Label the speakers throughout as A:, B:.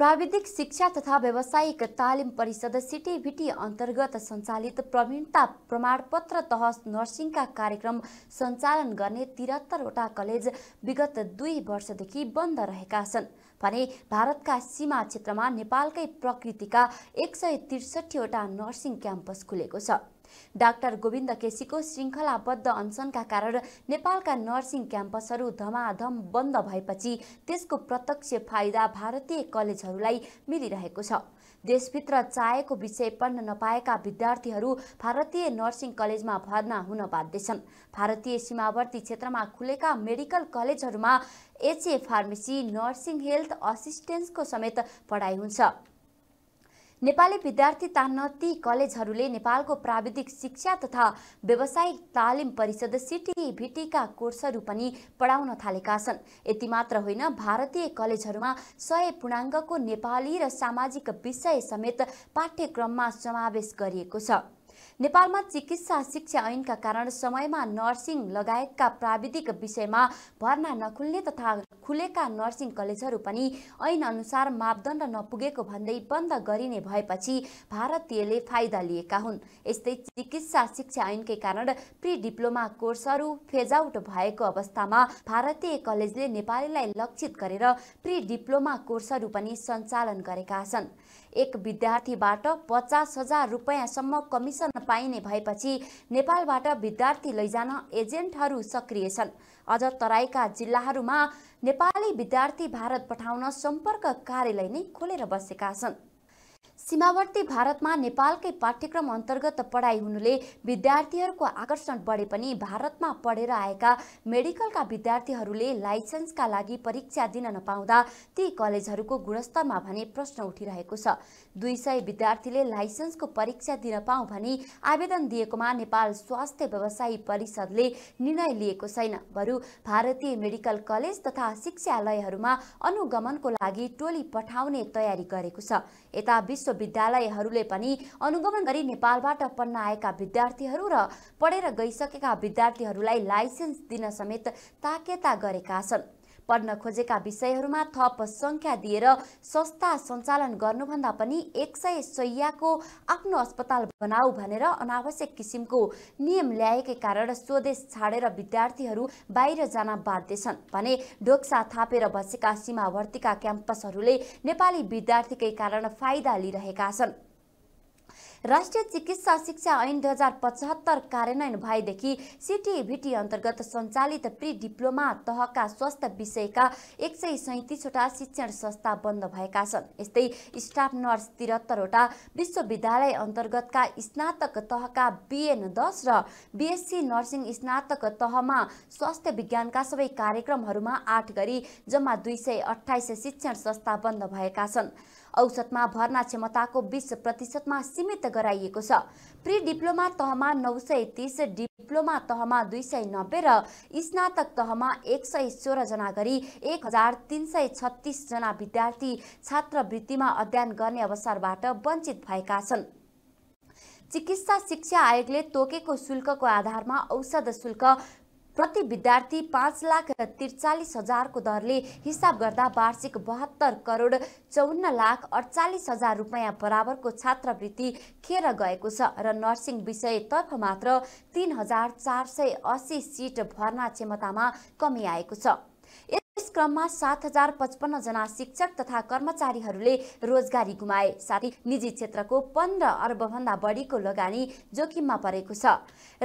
A: प्राविधिक शिक्षा तथा व्यावसायिक तालिम परिषद सिटिभिटी अन्तर्गत सञ्चालित प्रवीणता प्रमाणपत्र तह नर्सिङका कार्यक्रम सञ्चालन गर्ने त्रिहत्तरवटा कलेज विगत दुई वर्षदेखि बन्द रहेका छन् भने भारतका सीमा क्षेत्रमा नेपालकै प्रकृतिका एक सय त्रिसठीवटा नर्सिङ क्याम्पस खुलेको छ डाक्टर गोविन्द केसीको श्रृङ्खलाबद्ध अनसनका कारण नेपालका नर्सिङ क्याम्पसहरू धमाधम बन्द भएपछि त्यसको प्रत्यक्ष फाइदा भारतीय कलेजहरूलाई मिलिरहेको छ देशभित्र चाहेको विषय पढ्न नपाएका विद्यार्थीहरू भारतीय नर्सिङ कलेजमा भर्ना हुन बाध्य छन् भारतीय सीमावर्ती क्षेत्रमा खुलेका मेडिकल कलेजहरूमा एचए फार्मेसी नर्सिङ हेल्थ असिस्टेन्सको समेत पढाइ हुन्छ नेपाली विद्यार्थी तान्न ती कलेजहरूले नेपालको प्राविधिक शिक्षा तथा व्यावसायिक तालिम परिषद सिटी कोर्सहरू पनि पढाउन थालेका छन् यति मात्र होइन भारतीय कलेजहरूमा सय पूर्णाङ्गको नेपाली र सामाजिक विषय समेत पाठ्यक्रममा समावेश गरिएको छ नेपालमा चिकित्सा शिक्षा ऐनका कारण समयमा नर्सिङ लगायतका प्राविधिक विषयमा भर्ना नखुल्ने तथा खुलेका नर्सिङ कलेजहरू पनि ऐन अनुसार मापदण्ड नपुगेको भन्दै बन्द गरिने भएपछि भारतीयले फाइदा लिएका हुन् यस्तै चिकित्सा शिक्षा ऐनकै कारण प्रि डिप्लोमा कोर्सहरू फेजआउट भएको अवस्थामा भारतीय कलेजले नेपालीलाई लक्षित गरेर प्रि डिप्लोमा कोर्सहरू पनि सञ्चालन गरेका छन् एक विद्यार्थीबाट पचास हजार रुपियाँसम्म कमिसन पाइने भएपछि नेपालबाट विद्यार्थी लैजान एजेन्टहरू सक्रिय छन् अझ तराईका जिल्लाहरूमा नेपाली विद्यार्थी भारत पठाउन सम्पर्क कार्यालय नै खोलेर बसेका छन् सीमावर्ती भारतमा नेपालकै पाठ्यक्रम अन्तर्गत पढाइ हुनुले विद्यार्थीहरूको आकर्षण बढे पनि भारतमा पढेर आएका मेडिकलका विद्यार्थीहरूले लाइसेन्सका लागि परीक्षा दिन नपाउँदा ती कलेजहरूको गुणस्तरमा भने प्रश्न उठिरहेको छ दुई सय विद्यार्थीले लाइसेन्सको परीक्षा दिन पाऊ भनी आवेदन दिएकोमा नेपाल स्वास्थ्य व्यवसायी परिषदले निर्णय लिएको छैन बरु भारतीय मेडिकल कलेज तथा शिक्षालयहरूमा अनुगमनको लागि टोली पठाउने तयारी गरेको छ यता विश्वविद्यालयहरूले पनि अनुगमन गरी नेपालबाट पढ्न आएका विद्यार्थीहरू र पढेर गइसकेका विद्यार्थीहरूलाई लाइसेन्स दिन समेत ताकेता गरेका छन् पढ्न खोजेका विषयहरूमा थप सङ्ख्या दिएर संस्था सञ्चालन गर्नुभन्दा पनि एक सय सयको आफ्नो अस्पताल बनाऊ भनेर अनावश्यक किसिमको नियम ल्याएकै कारण स्वदेश छाडेर विद्यार्थीहरू बाहिर जान बाध्य छन् भने डोक्सा थापेर बसेका सीमावर्तीका क्याम्पसहरूले नेपाली विद्यार्थीकै कारण फाइदा लिइरहेका छन् राष्ट्रिय चिकित्सा शिक्षा ऐन दुई हजार पचहत्तर कार्यान्वयन भएदेखि सिटिभिटी अन्तर्गत सञ्चालित प्रि डिप्लोमा तहका स्वास्थ्य विषयका एक सय सैतिसवटा शिक्षण संस्था बन्द भएका छन् यस्तै स्टाफ नर्स त्रिहत्तरवटा विश्वविद्यालय अन्तर्गतका स्नातक तहका बिएन दस र बिएससी नर्सिङ स्नातक तहमा स्वास्थ्य विज्ञानका सबै कार्यक्रमहरूमा आठ गरी जम्मा दुई सय अठाइस शिक्षण संस्था बन्द भएका छन् औसतमा भर्ना क्षमताको बिस प्रतिशतमा सीमित गराइएको छ प्रि डिप्लोमा तहमा नौ सय तिस डिप्लोमा तहमा दुई सय नब्बे र स्नातक तहमा एक सय सोह्रजना गरी एक हजार तिन सय छत्तिसजना विद्यार्थी छात्रवृत्तिमा अध्ययन गर्ने अवसरबाट वञ्चित भएका छन् चिकित्सा शिक्षा आयोगले तोकेको शुल्कको आधारमा औषध शुल्क प्रति विद्यार्थी पाँच लाख त्रिचालिस हजारको दरले हिसाब गर्दा वार्षिक बहत्तर करोड चौन्न लाख अडचालिस हजार रुपियाँ बराबरको छात्रवृत्ति खेर गएको छ र नर्सिङ विषयतर्फ मात्र तिन हजार चार सय असी सिट भर्ना क्षमतामा कमी आएको छ क्रममा सात हजार पचपन्नजना शिक्षक तथा कर्मचारीहरूले रोजगारी गुमाए साथै निजी क्षेत्रको पन्ध्र अर्बभन्दा बढीको लगानी जोखिममा परेको छ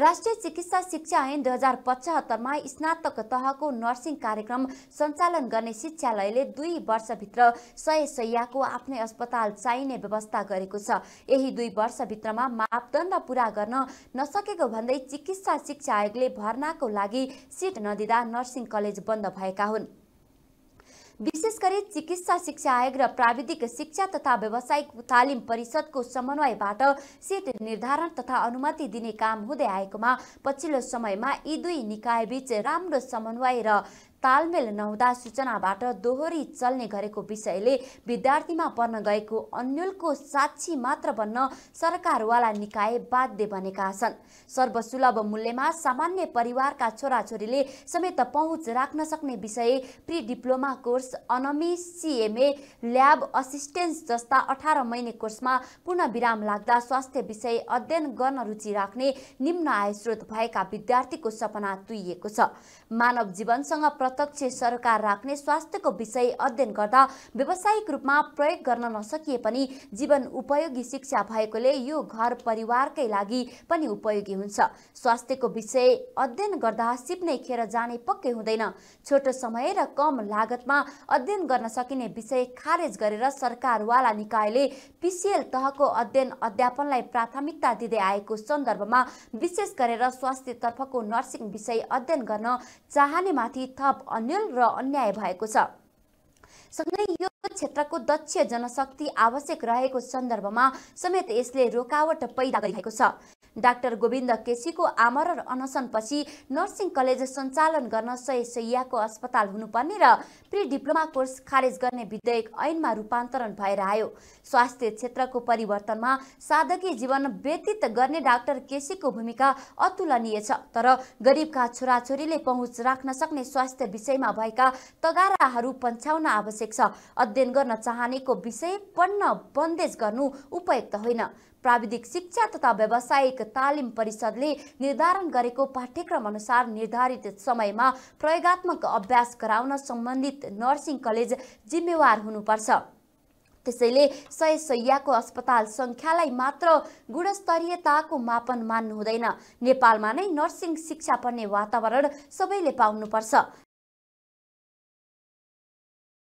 A: राष्ट्रिय चिकित्सा शिक्षा ऐन दुई हजार पचहत्तरमा स्नातक तहको नर्सिङ कार्यक्रम सञ्चालन गर्ने शिक्षालयले दुई वर्षभित्र सय सयको आफ्नै अस्पताल चाहिने व्यवस्था गरेको छ यही दुई वर्षभित्रमा मापदण्ड पुरा गर्न नसकेको भन्दै चिकित्सा शिक्षा आयोगले भर्नाको लागि सिट नदिँदा नर्सिङ कलेज बन्द भएका हुन् विशेष गरी चिकित्सा शिक्षा आयोग र प्राविधिक शिक्षा तथा व्यावसायिक तालिम परिषदको समन्वयबाट सिट निर्धारण तथा अनुमति दिने काम हुँदै आएकोमा पछिल्लो समयमा यी दुई निकायबीच राम्रो समन्वय र तालमेल नहुँदा सूचनाबाट दोहोरी चल्ने गरेको विषयले विद्यार्थीमा पर्न गएको अन्यलको साक्षी मात्र बन्न सरकारवाला निकाय बाध्य बनेका छन् सर्वसुलभ मूल्यमा सामान्य परिवारका छोराछोरीले समेत पहुँच राख्न सक्ने विषय प्रि डिप्लोमा कोर्स अनमी सिएमए ल्याब असिस्टेन्स जस्ता अठार महिने कोर्समा पूर्ण विराम लाग्दा स्वास्थ्य विषय अध्ययन गर्न रुचि राख्ने निम्न आयस्रोत भएका विद्यार्थीको सपना तुइएको छ मानव जीवनसँग प्रत्यक्ष सरकार राख्ने स्वास्थ्यको विषय अध्ययन गर्दा व्यावसायिक रूपमा प्रयोग गर्न नसकिए पनि जीवन उपयोगी शिक्षा भएकोले यो घर परिवारकै लागि पनि उपयोगी हुन्छ स्वास्थ्यको विषय अध्ययन गर्दा सिप नै खेर जाने पक्कै हुँदैन छोटो समय र कम लागतमा अध्ययन गर्न सकिने विषय खारेज गरेर सरकारवाला निकायले पिसिएल तहको अध्ययन अध्यापनलाई प्राथमिकता दिँदै आएको सन्दर्भमा विशेष गरेर स्वास्थ्यतर्फको नर्सिङ विषय अध्ययन गर्न चाहनेमाथि थप र अन्याय भएको छ सँगै यो क्षेत्रको दक्ष जनशक्ति आवश्यक रहेको सन्दर्भमा समेत यसले रोकावट पैदा गरिरहेको छ डाक्टर गोविन्द केसीको आमरण अनसनपछि नर्सिङ कलेज सञ्चालन गर्न सय सयको अस्पताल हुनुपर्ने र प्रि डिप्लोमा कोर्स खारेज गर्ने विधेयक ऐनमा रूपान्तरण भएर आयो स्वास्थ्य क्षेत्रको परिवर्तनमा साधकी जीवन व्यतीत गर्ने डाक्टर केसीको भूमिका अतुलनीय छ तर गरिबका छोराछोरीले पहुँच राख्न सक्ने स्वास्थ्य विषयमा भएका तगाराहरू पछ्याउन आवश्यक छ अध्ययन गर्न चाहनेको विषय पढ्न बन्देज गर्नु उपयुक्त होइन प्राविधिक शिक्षा तथा व्यावसायिक तालिम परिषदले निर्धारण गरेको पाठ्यक्रम अनुसार निर्धारित समयमा प्रयोगत्मक अभ्यास गराउन सम्बन्धित नर्सिङ कलेज जिम्मेवार हुनुपर्छ त्यसैले सय सयको अस्पताल सङ्ख्यालाई मात्र गुणस्तरीयताको मापन मान्नु हुँदैन नेपालमा नै नर्सिङ शिक्षा पढ्ने वातावरण सबैले पाउनुपर्छ